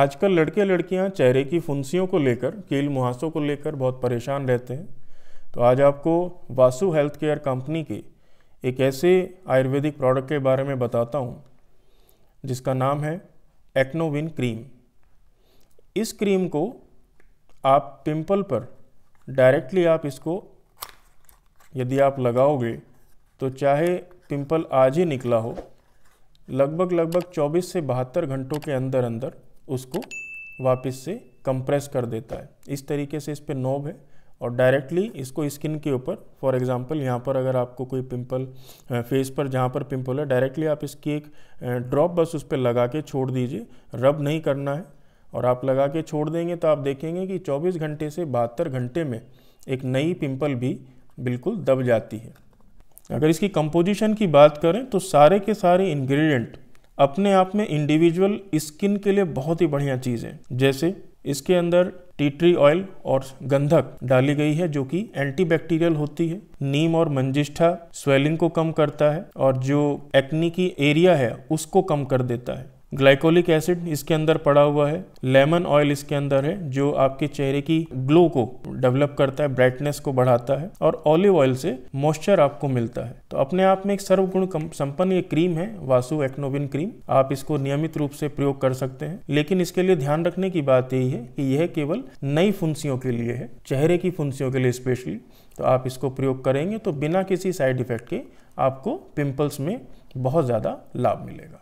आजकल लड़के लड़कियां चेहरे की फुंसियों को लेकर कील मुहासों को लेकर बहुत परेशान रहते हैं तो आज आपको वासु हेल्थ केयर कंपनी के एक ऐसे आयुर्वेदिक प्रोडक्ट के बारे में बताता हूँ जिसका नाम है एक्नोविन क्रीम इस क्रीम को आप पिंपल पर डायरेक्टली आप इसको यदि आप लगाओगे तो चाहे पिंपल आज ही निकला हो लगभग लगभग 24 से बहत्तर घंटों के अंदर अंदर उसको वापस से कंप्रेस कर देता है इस तरीके से इस पर नोब है और डायरेक्टली इसको स्किन के ऊपर फॉर एग्जांपल यहाँ पर अगर आपको कोई पिंपल फेस पर जहाँ पर पिंपल है डायरेक्टली आप इसकी एक ड्रॉप बस उस पर लगा के छोड़ दीजिए रब नहीं करना है और आप लगा के छोड़ देंगे तो आप देखेंगे कि 24 घंटे से बहत्तर घंटे में एक नई पिंपल भी बिल्कुल दब जाती है अगर इसकी कंपोजिशन की बात करें तो सारे के सारे इन्ग्रीडियंट अपने आप में इंडिविजुअल स्किन के लिए बहुत ही बढ़िया चीज़ है जैसे इसके अंदर टी ट्री ऑयल और गंधक डाली गई है जो कि एंटीबैक्टीरियल होती है नीम और मंजिष्ठा स्वेलिंग को कम करता है और जो एक्नी की एरिया है उसको कम कर देता है ग्लाइकोलिक एसिड इसके अंदर पड़ा हुआ है लेमन ऑयल इसके अंदर है जो आपके चेहरे की ग्लो को डेवलप करता है ब्राइटनेस को बढ़ाता है और ऑलिव ऑयल से मॉइस्चर आपको मिलता है तो अपने आप में एक सर्वगुण संपन्न ये क्रीम है वासु एक्नोबिन क्रीम आप इसको नियमित रूप से प्रयोग कर सकते हैं लेकिन इसके लिए ध्यान रखने की बात यही है कि यह केवल नई फुंसियों के लिए है चेहरे की फुंसियों के लिए स्पेशली तो आप इसको प्रयोग करेंगे तो बिना किसी साइड इफेक्ट के आपको पिंपल्स में बहुत ज़्यादा लाभ मिलेगा